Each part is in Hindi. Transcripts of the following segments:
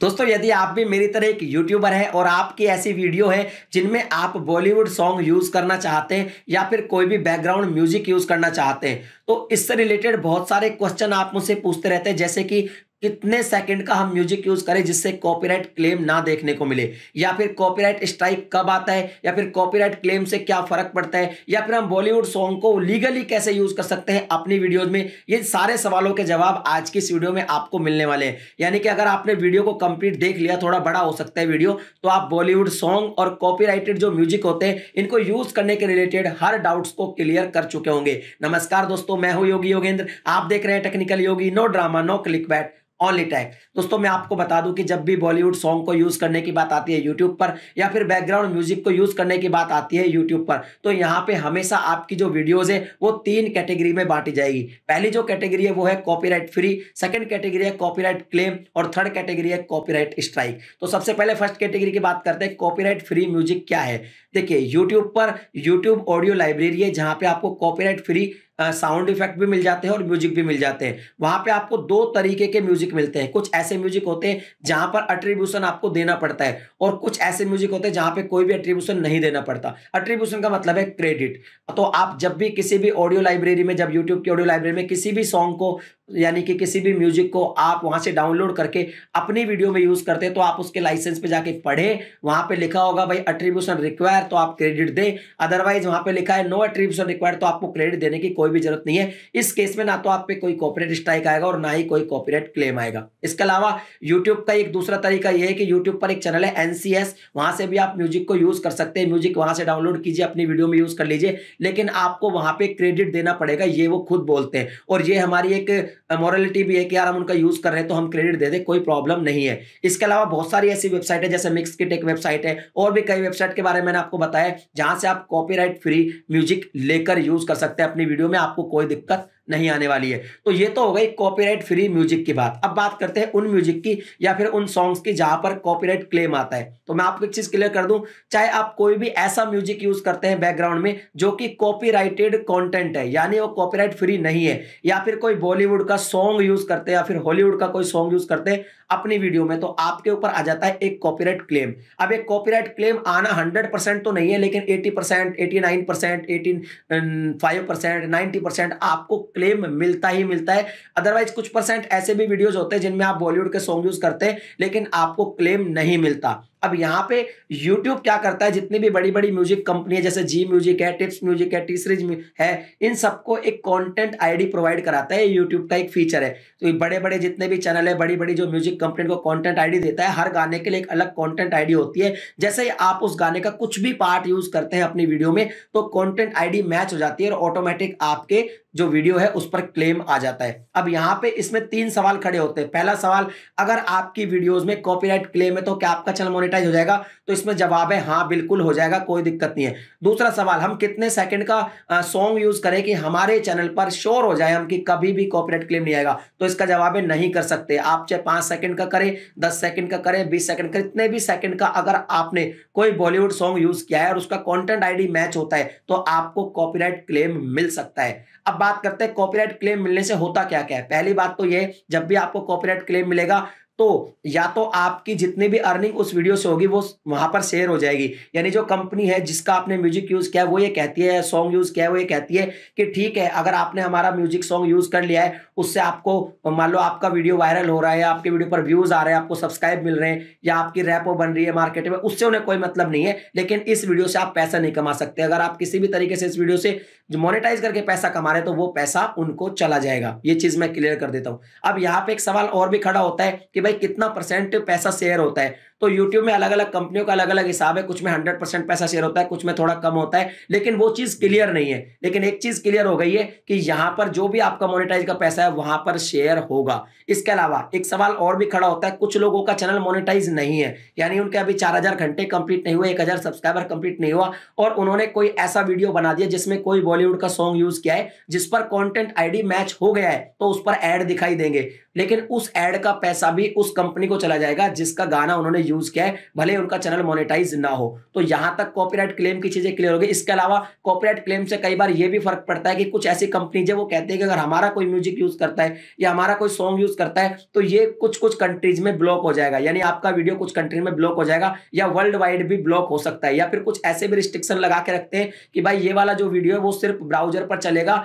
दोस्तों यदि आप भी मेरी तरह एक यूट्यूबर है और आपकी ऐसी वीडियो है जिनमें आप बॉलीवुड सॉन्ग यूज़ करना चाहते हैं या फिर कोई भी बैकग्राउंड म्यूजिक यूज़ करना चाहते हैं तो इससे रिलेटेड बहुत सारे क्वेश्चन आप मुझसे पूछते रहते हैं जैसे कि कितने सेकंड का हम म्यूजिक यूज करें जिससे कॉपीराइट क्लेम ना देखने को मिले या फिर कॉपीराइट स्ट्राइक कब आता है या फिर कॉपीराइट क्लेम से क्या फर्क पड़ता है या फिर हम बॉलीवुड सॉन्ग को लीगली कैसे यूज कर सकते हैं अपनी वीडियोज में ये सारे सवालों के जवाब आज की इस वीडियो में आपको मिलने वाले हैं यानी कि अगर आपने वीडियो को कंप्लीट देख लिया थोड़ा बड़ा हो सकता है वीडियो तो आप बॉलीवुड सॉन्ग और कॉपीराइटेड जो म्यूजिक होते हैं इनको यूज करने के रिलेटेड हर डाउट्स को क्लियर कर चुके होंगे नमस्कार दोस्तों मैं हूँ योगी योगेंद्र आप देख रहे हैं technical Yogi no drama no clickbait only इटैक दोस्तों मैं आपको बता दूं कि जब भी बॉलीवुड सॉन्ग को यूज करने की बात आती है यूट्यूब पर या फिर बैकग्राउंड म्यूजिक को यूज करने की बात आती है यूट्यूब पर तो यहाँ पे हमेशा आपकी जो वीडियोज है वो तीन कैटेगरी में बांटी जाएगी पहली जो कैटेगरी है वो है कॉपी फ्री सेकेंड कैटेगरी है कॉपी क्लेम और थर्ड कैटेगरी है कॉपी स्ट्राइक तो सबसे पहले फर्स्ट कैटेगरी की बात करते हैं कॉपी फ्री म्यूजिक क्या है देखिए यूट्यूब पर यूट्यूब ऑडियो लाइब्रेरी है जहां पे आपको कॉपीराइट फ्री साउंड इफेक्ट भी मिल जाते हैं और म्यूजिक भी मिल जाते हैं वहां पे आपको दो तरीके के म्यूजिक मिलते हैं कुछ ऐसे म्यूजिक होते हैं जहां पर अट्रीब्यूशन आपको देना पड़ता है और कुछ ऐसे म्यूजिक होते हैं जहां पे कोई भी अट्रीब्यूशन नहीं देना पड़ता अट्रीब्यूशन का मतलब है क्रेडिट तो आप जब भी किसी भी ऑडियो लाइब्रेरी में जब यूट्यूब की ऑडियो लाइब्रेरी में किसी भी सॉन्ग को यानी कि किसी भी म्यूजिक को आप वहां से डाउनलोड करके अपनी वीडियो में यूज करते हैं तो आप उसके लाइसेंस पे जाके पढ़े वहां पे लिखा होगा भाई अट्रीब्यूशन रिक्वायर तो आप क्रेडिट दें अदरवाइज वहां पे लिखा है नो अट्रीब्यूशन रिक्वायर तो आपको क्रेडिट देने की कोई कोई भी जरूरत नहीं है इस केस में ना तो आप पे कोई कॉपरेट स्ट्राइक आएगा और ना ही कोई कॉपरेट क्लेम आएगा इसके अलावा यूट्यूब का एक दूसरा तरीका यह है कि यूट्यूब पर एक चैनल है एनसीएस वहां से भी आप म्यूजिक को यूज कर सकते हैं म्यूजिक वहां से डाउनलोड कीजिए अपनी वीडियो में यूज कर लीजिए लेकिन आपको वहां पर क्रेडिट देना पड़ेगा ये वो खुद बोलते हैं और ये हमारी एक मॉरलिटी भी है कि यार हम उनका यूज कर रहे हैं तो हम क्रेडिट दे दें कोई प्रॉब्लम नहीं है इसके अलावा बहुत सारी ऐसी वेबसाइट है जैसे मिक्स किट एक वेबसाइट है और भी कई वेबसाइट के बारे में मैंने आपको बताया जहां से आप कॉपीराइट फ्री म्यूजिक लेकर यूज कर सकते हैं अपनी वीडियो में में आपको कोई दिक्कत नहीं आने वाली है तो ये तो हो गई कॉपीराइट फ्री म्यूजिक की बात अब बात करते हैं उन म्यूजिक की या फिर उन सॉन्ग्स की जहां पर कॉपीराइट क्लेम आता है तो मैं आपको एक चीज क्लियर कर दूं चाहे आप कोई भी ऐसा म्यूजिक यूज करते हैं बैकग्राउंड में जो कि कॉपीराइटेड कंटेंट है यानी वो कॉपीराइट फ्री नहीं है या फिर कोई बॉलीवुड का सॉन्ग यूज करते हैं या फिर हॉलीवुड का कोई सॉन्ग यूज करते हैं अपनी वीडियो में तो आपके ऊपर आ जाता है एक कॉपीराइट क्लेम अब एक कॉपीराइट क्लेम आना हंड्रेड तो नहीं है लेकिन eighty percent eighty nine percent eighteen five percent ninety percent आपको क्लेम मिलता ही मिलता है अदरवाइज कुछ परसेंट ऐसे भी वीडियोज होते हैं जिनमें आप बॉलीवुड के सॉन्ग यूज करते हैं लेकिन आपको क्लेम नहीं मिलता अब यहाँ पे YouTube क्या करता है जितनी भी बड़ी बड़ी म्यूजिक कंपनी है जैसे जी म्यूजिक है टिप्स म्यूजिक है तीसरीज है इन सबको एक कंटेंट आईडी प्रोवाइड कराता है YouTube का एक फीचर है तो ये बड़े बड़े जितने भी चैनल है बड़ी बड़ी जो म्यूजिक कंपनी को कंटेंट आईडी देता है हर गाने के लिए एक अलग कॉन्टेंट आईडी होती है जैसे आप उस गाने का कुछ भी पार्ट यूज करते हैं अपनी वीडियो में तो कॉन्टेंट आईडी मैच हो जाती है और ऑटोमेटिक आपके जो वीडियो है उस पर क्लेम आ जाता है अब यहाँ पे इसमें तीन सवाल खड़े होते हैं पहला सवाल अगर आपकी वीडियोज में कॉपी क्लेम है तो क्या आपका चैनल मोनिटाइज हो जाएगा तो इसमें जवाब है हाँ बिल्कुल हो जाएगा कोई दिक्कत नहीं है दूसरा सवाल हम कितने सेकंड का सॉन्ग यूज करें कि हमारे चैनल पर श्योर हो जाए हम कि कभी भी कॉपरेट क्लेम नहीं आएगा तो इसका जवाब है नहीं कर सकते आप चाहे पांच सेकंड का करें दस सेकंड का करें बीस सेकंड का कितने भी सेकंड का अगर आपने कोई बॉलीवुड सॉन्ग यूज किया है और उसका कॉन्टेंट आईडी मैच होता है तो आपको कॉपीराइट क्लेम मिल सकता है अब बात करते हैं कॉपीराइट क्लेम मिलने से होता क्या क्या है पहली बात तो यह जब भी आपको कॉपीराइट क्लेम मिलेगा तो या तो आपकी जितनी भी अर्निंग उस वीडियो से होगी वो वहां पर शेयर हो जाएगी यानी जो कंपनी है जिसका आपने म्यूजिक यूज किया है वो ये कहती है सॉन्ग यूज किया है वो ये कहती है कि ठीक है अगर आपने हमारा म्यूजिक सॉन्ग यूज कर लिया है उससे आपको मान लो आपका वीडियो वायरल हो रहा है आपके वीडियो पर व्यूज आ रहे हैं आपको सब्सक्राइब मिल रहे हैं या आपकी रैपो बन रही है मार्केट में उससे उन्हें कोई मतलब नहीं है लेकिन इस वीडियो से आप पैसा नहीं कमा सकते अगर आप किसी भी तरीके से इस वीडियो से मोनिटाइज करके पैसा कमा रहे हैं तो वो पैसा उनको चला जाएगा ये चीज मैं क्लियर कर देता हूं अब यहाँ पे एक सवाल और भी खड़ा होता है कि भाई कितना परसेंट पैसा शेयर होता है तो यूट्यूब में अलग अलग कंपनियों का अलग अलग हिसाब है कुछ में हंड्रेड परसेंट पैसा शेयर होता है कुछ में थोड़ा कम होता है लेकिन वो चीज क्लियर नहीं है लेकिन एक चीज क्लियर हो गई है कि यहां पर जो भी आपका मोनिटाइज का पैसा है वहां पर शेयर होगा इसके अलावा एक सवाल और भी खड़ा होता है कुछ लोगों का चैनल मोनिटाइज नहीं है यानी उनके अभी चार हजार घंटे कंप्लीट नहीं हुए एक हजार सब्सक्राइबर कंप्लीट नहीं हुआ और उन्होंने कोई ऐसा वीडियो बना दिया जिसमें कोई बॉलीवुड का सॉन्ग यूज किया है जिस पर कॉन्टेंट आईडी मैच हो गया है तो उस पर एड दिखाई देंगे लेकिन उस एड का पैसा भी उस कंपनी को चला जाएगा जिसका गाना उन्होंने यूज किया है भले उनका चैनल मोनिटाइज ना हो तो यहां तक कॉपीराइट क्लेम की चीजें क्लियर होगी इसके अलावा कॉपीराइट क्लेम से कई बार यह भी फर्क पड़ता है कि कुछ ऐसी कंपनीज है वो कहते हैं कि अगर हमारा कोई म्यूजिक यूज करता है या हमारा कोई सॉन्ग यूज करता है तो ये कुछ कुछ कंट्रीज में ब्लॉक हो जाएगा यानी आपका वीडियो कुछ कंट्री में ब्लॉक हो जाएगा या वर्ल्ड वाइड भी ब्लॉक हो सकता है या फिर कुछ ऐसे भी रिस्ट्रिक्शन लगा के रखते हैं कि भाई ये वाला जो वीडियो है वो सिर्फ ब्राउजर पर चलेगा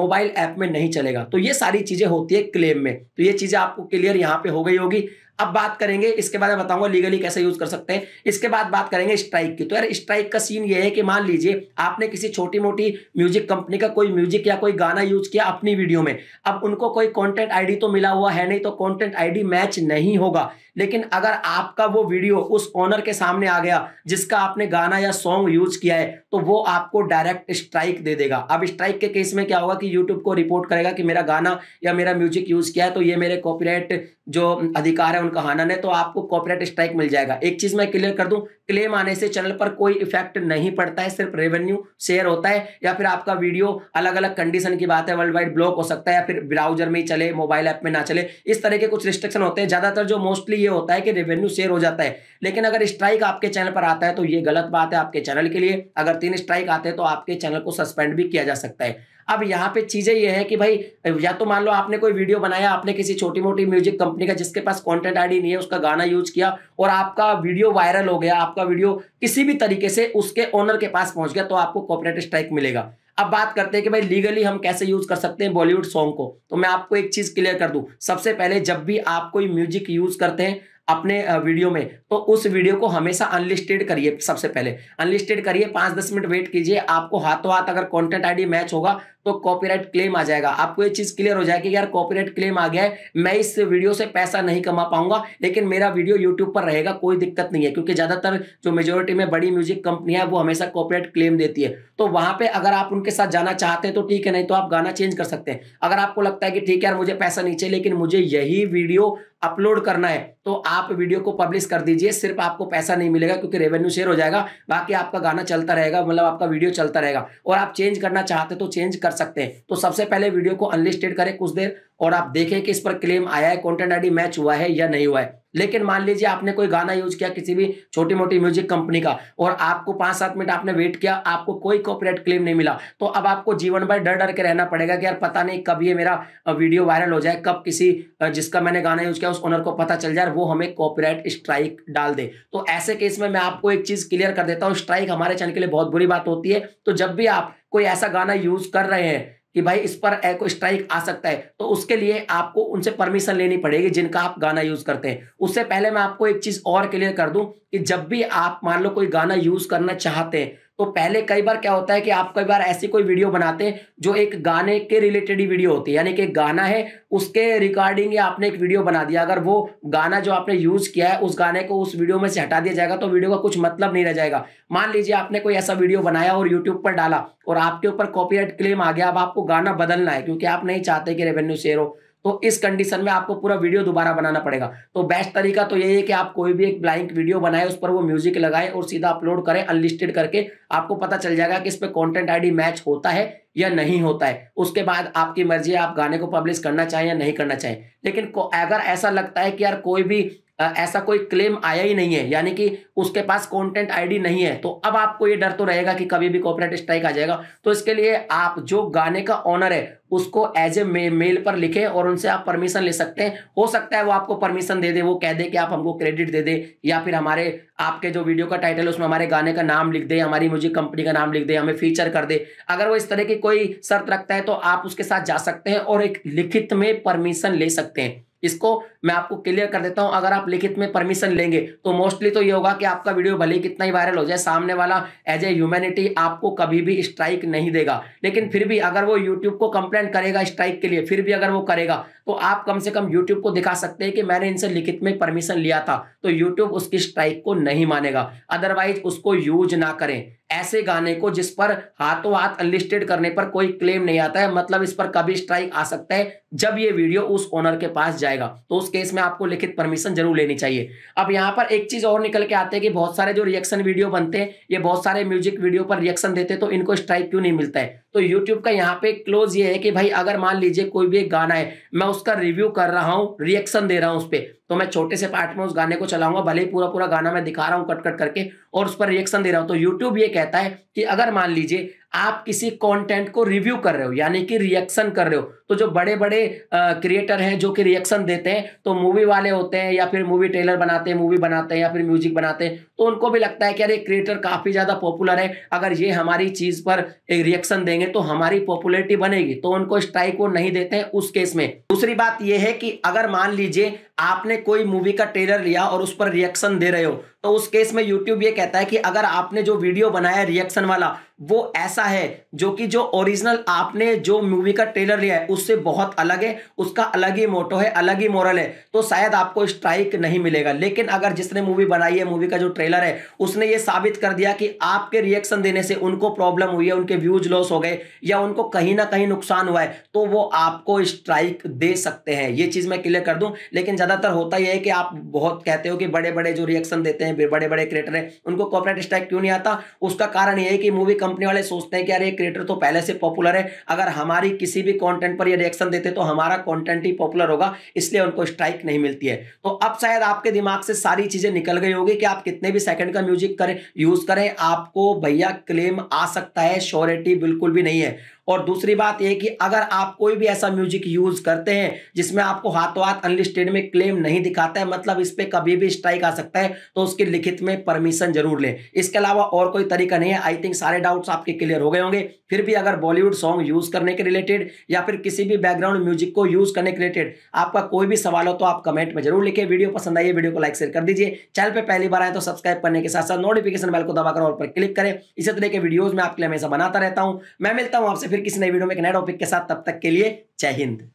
मोबाइल ऐप में नहीं चलेगा तो ये सारी चीजें होती है क्लेम में तो ये चीजें आपको क्लियर यहां पे हो गई होगी अब बात करेंगे इसके बाद बताऊंगा लीगली कैसे यूज कर सकते हैं इसके बाद बात करेंगे स्ट्राइक की तो यार स्ट्राइक का सीन ये है कि मान लीजिए आपने किसी छोटी मोटी म्यूजिक कंपनी का कोई म्यूजिक या कोई गाना यूज किया अपनी वीडियो में अब उनको कोई कॉन्टेंट आईडी तो मिला हुआ है नहीं तो कॉन्टेंट आईडी मैच नहीं होगा लेकिन अगर आपका वो वीडियो उस ओनर के सामने आ गया जिसका आपने गाना या सॉन्ग यूज किया है तो वो आपको डायरेक्ट स्ट्राइक दे देगा अब स्ट्राइक के केस में क्या होगा कि यूट्यूब को रिपोर्ट करेगा कि मेरा गाना या मेरा म्यूजिक यूज किया है तो ये मेरे कॉपीराइट जो अधिकार है उनका हनन है तो आपको कॉपरेट स्ट्राइक मिल जाएगा एक चीज मैं क्लियर कर दूं क्लेम आने से चैनल पर कोई इफेक्ट नहीं पड़ता है सिर्फ रेवेन्यू शेयर होता है या फिर आपका वीडियो अलग अलग कंडीशन की बात है वर्ल्ड वाइड ब्लॉक हो सकता है या फिर ब्राउजर में ही चले मोबाइल ऐप में ना चले इस तरह के कुछ रिस्ट्रिक्शन होते हैं ज्यादातर जो मोस्टली ये होता है कि रेवेन्यू शेयर हो जाता है लेकिन अगर स्ट्राइक आपके चैनल पर आता है तो ये गलत बात है आपके चैनल के लिए अगर तीन स्ट्राइक आते हैं तो आपके चैनल को सस्पेंड भी किया जा सकता है अब यहाँ पे चीज़ें ये है कि भाई या तो मान लो आपने कोई वीडियो बनाया आपने किसी छोटी मोटी म्यूजिक कंपनी का जिसके पास कंटेंट आईडी नहीं है उसका गाना यूज किया और आपका वीडियो वायरल हो गया आपका वीडियो किसी भी तरीके से उसके ओनर के पास पहुंच गया तो आपको कॉपरेट स्ट्राइक मिलेगा अब बात करते हैं कि भाई लीगली हम कैसे यूज कर सकते हैं बॉलीवुड सॉन्ग को तो मैं आपको एक चीज क्लियर कर दूं सबसे पहले जब भी आप कोई म्यूजिक यूज करते हैं अपने वीडियो में तो उस वीडियो को हमेशा अनलिस्टेड करिए सबसे पहले अनलिस्टेड करिए पांच दस मिनट वेट कीजिए आपको हाथों हाथ अगर कॉन्टेंट आईडी मैच होगा तो कॉपीराइट क्लेम आ जाएगा आपको ये चीज क्लियर हो जाएगी यार कॉपीराइट क्लेम आ गया है मैं इस वीडियो से पैसा नहीं कमा पाऊंगा लेकिन मेरा वीडियो यूट्यूब पर रहेगा कोई दिक्कत नहीं है क्योंकि ज्यादातर जो मेजोरिटी में बड़ी म्यूजिक कंपनी है वो हमेशा कॉपीराइट क्लेम देती है तो वहां पर अगर आप उनके साथ जाना चाहते हैं तो ठीक है नहीं तो आप गाना चेंज कर सकते हैं अगर आपको लगता है कि ठीक है यार मुझे पैसा नहीं चाहिए लेकिन मुझे यही वीडियो अपलोड करना है तो आप वीडियो को पब्लिश कर दीजिए सिर्फ आपको पैसा नहीं मिलेगा क्योंकि रेवेन्यू शेयर हो जाएगा बाकी आपका गाना चलता रहेगा मतलब आपका वीडियो चलता रहेगा और आप चेंज करना चाहते तो चेंज कर सकते हैं तो सबसे पहले वीडियो को अनलिस्टेड करें कुछ देर और आप देखें कि इस पर क्लेम आया है कॉन्टेंट आईडी मैच हुआ है या नहीं हुआ है लेकिन मान लीजिए आपने कोई गाना यूज किया किसी भी छोटी मोटी म्यूजिक कंपनी का और आपको पांच सात मिनट आपने वेट किया आपको कोई कॉपरेट क्लेम नहीं मिला तो अब आपको जीवन भर डर डर के रहना पड़ेगा कि यार पता नहीं कब ये मेरा वीडियो वायरल हो जाए कब किसी जिसका मैंने गाना यूज किया उस ओनर को पता चल जाए वो हमें कॉपरेट स्ट्राइक डाल दे तो ऐसे केस में मैं आपको एक चीज क्लियर कर देता हूँ स्ट्राइक हमारे चैनल के लिए बहुत बुरी बात होती है तो जब भी आप कोई ऐसा गाना यूज कर रहे हैं कि भाई इस पर एको स्ट्राइक आ सकता है तो उसके लिए आपको उनसे परमिशन लेनी पड़ेगी जिनका आप गाना यूज करते हैं उससे पहले मैं आपको एक चीज और क्लियर कर दूं कि जब भी आप मान लो कोई गाना यूज करना चाहते हैं तो पहले कई बार क्या होता है कि आप कई बार ऐसी कोई वीडियो बनाते हैं जो एक गाने के रिलेटेड ही वीडियो होती है यानी कि गाना है उसके रिकॉर्डिंग या आपने एक वीडियो बना दिया अगर वो गाना जो आपने यूज किया है उस गाने को उस वीडियो में से हटा दिया जाएगा तो वीडियो का कुछ मतलब नहीं रह जाएगा मान लीजिए आपने कोई ऐसा वीडियो बनाया और यूट्यूब पर डाला और आपके ऊपर कॉपी क्लेम आ गया अब आपको गाना बदलना है क्योंकि आप नहीं चाहते कि रेवेन्यू शेयर हो तो इस कंडीशन में आपको पूरा वीडियो दोबारा बनाना पड़ेगा तो बेस्ट तरीका तो यही है कि आप कोई भी एक ब्लैंक वीडियो बनाए उस पर वो म्यूजिक लगाए और सीधा अपलोड करें अनलिस्टेड करके आपको पता चल जाएगा कि इस पर कॉन्टेंट आई मैच होता है या नहीं होता है उसके बाद आपकी मर्जी है आप गाने को पब्लिश करना चाहें या नहीं करना चाहें लेकिन अगर ऐसा लगता है कि यार कोई भी ऐसा कोई क्लेम आया ही नहीं है यानी कि उसके पास कंटेंट आईडी नहीं है तो अब आपको ये डर तो रहेगा कि कभी भी कॉपरेट स्ट्राइक आ जाएगा तो इसके लिए आप जो गाने का ऑनर है उसको एज ए मेल पर लिखें और उनसे आप परमिशन ले सकते हैं हो सकता है वो आपको परमिशन दे दे वो कह दे कि आप हमको क्रेडिट दे दे या फिर हमारे आपके जो वीडियो का टाइटल है उसमें हमारे गाने का नाम लिख दे हमारी म्यूजिक कंपनी का नाम लिख दे हमें फीचर कर दे अगर वो इस तरह की कोई शर्त रखता है तो आप उसके साथ जा सकते हैं और एक लिखित में परमिशन ले सकते हैं इसको मैं आपको क्लियर कर देता हूं अगर आप लिखित में परमिशन लेंगे तो मोस्टली तो ये होगा कि आपका वीडियो भले ही कितना ही वायरल हो जाए सामने वाला एज ए ह्यूमैनिटी आपको कभी भी स्ट्राइक नहीं देगा लेकिन फिर भी अगर वो यूट्यूब को कंप्लेन करेगा स्ट्राइक के लिए फिर भी अगर वो करेगा तो आप कम से कम यूट्यूब को दिखा सकते हैं कि मैंने इनसे लिखित में परमिशन लिया था तो यूट्यूब उसकी स्ट्राइक को नहीं मानेगा अदरवाइज उसको यूज ना करें ऐसे गाने को जिस पर हाथों हाथ अनलिस्टेड करने पर कोई क्लेम नहीं आता है मतलब इस पर कभी स्ट्राइक आ सकता है जब ये वीडियो उस ओनर के पास जाएगा तो उस केस में आपको लिखित परमिशन जरूर लेनी चाहिए अब यहाँ पर एक चीज और निकल के आते हैं कि बहुत सारे जो रिएक्शन वीडियो बनते हैं ये बहुत सारे म्यूजिक वीडियो पर रिएक्शन देते हैं तो इनको स्ट्राइक क्यों नहीं मिलता है तो यूट्यूब का यहाँ पे क्लोज ये है कि भाई अगर मान लीजिए कोई भी एक गाना है मैं उसका रिव्यू कर रहा हूँ रिएक्शन दे रहा हूँ उस पर तो मैं छोटे से पार्ट में उस गाने को चलाऊंगा भले ही पूरा पूरा गाना मैं दिखा रहा हूँ कट कट करके और उस पर रिएक्शन दे रहा हूँ तो यूट्यूब ये कहता है कि अगर मान लीजिए आप किसी कंटेंट को रिव्यू कर रहे हो यानी कि रिएक्शन कर रहे हो तो जो बड़े बड़े क्रिएटर हैं जो कि रिएक्शन देते हैं तो मूवी वाले होते हैं या फिर मूवी ट्रेलर बनाते हैं मूवी बनाते हैं या फिर म्यूजिक बनाते हैं तो उनको भी लगता है कि अरे क्रिएटर काफ़ी ज़्यादा पॉपुलर है अगर ये हमारी चीज़ पर एक रिएक्शन देंगे तो हमारी पॉपुलरिटी बनेगी तो उनको स्ट्राइक वो नहीं देते हैं उस केस में दूसरी बात यह है कि अगर मान लीजिए आपने कोई मूवी का ट्रेलर लिया और उस पर रिएक्शन दे रहे हो तो उस केस में यूट्यूब ये कहता है कि अगर आपने जो वीडियो बनाया रिएक्शन वाला वो ऐसा है जो कि जो ओरिजिनल आपने जो मूवी का ट्रेलर लिया है उससे बहुत अलग है उसका अलग ही मोटो है अलग ही मोरल है तो शायद आपको स्ट्राइक नहीं मिलेगा लेकिन अगर जिसने मूवी बनाई है मूवी का जो ट्रेलर है उसने ये साबित कर दिया कि आपके रिएक्शन देने से उनको प्रॉब्लम हुई है उनके व्यूज लॉस हो गए या उनको कहीं ना कहीं नुकसान हुआ है तो वो आपको स्ट्राइक दे सकते हैं ये चीज़ मैं क्लियर कर दूँ लेकिन ज़्यादातर होता यह है कि आप बहुत कहते हो कि बड़े बड़े जो रिएक्शन देते हैं बड़े बड़े क्रिएटर हैं उनको कॉपरेट स्ट्राइक क्यों नहीं आता उसका कारण यह है कि मूवी कम कंपनी वाले सोचते हैं कि अरे क्रिएटर तो पहले से पॉपुलर है अगर हमारी किसी भी कंटेंट पर ये रिएक्शन देते तो हमारा कंटेंट ही पॉपुलर होगा इसलिए उनको स्ट्राइक नहीं मिलती है तो अब शायद आपके दिमाग से सारी चीजें निकल गई होगी कि आप कितने भी सेकंड का म्यूजिक करें यूज करें आपको भैया क्लेम आ सकता है श्योरिटी बिल्कुल भी नहीं है और दूसरी बात यह कि अगर आप कोई भी ऐसा म्यूजिक यूज करते हैं जिसमें आपको हाथों हाथ अनलिस्टेड में क्लेम नहीं दिखाता है मतलब इस पर कभी भी स्ट्राइक आ सकता है तो उसकी लिखित में परमिशन जरूर लें इसके अलावा और कोई तरीका नहीं है आई थिंक सारे डाउट्स आपके क्लियर हो गए होंगे फिर भी अगर बॉलीवुड सॉन्ग यूज करने के रिलेटेड या फिर किसी भी बैकग्राउंड म्यूजिक को यूज करने के रिलेटेड आपका कोई भी सवाल हो तो आप कमेंट में जरूर लिखे वीडियो पसंद आइए वीडियो को लाइक शेयर कर दीजिए चैनल पर पहली बार आए तो सब्सक्राइब करने के साथ साथ नोटिफिकेशन बेल को दबाकर और पर क्लिक करें इसी तरह के वीडियोज में आपके लिए हमेशा बनाता रहता हूं मैं मिलता हूं आपसे फिर किसी नई वीडियो में एक नए टॉपिक के साथ तब तक के लिए जय हिंद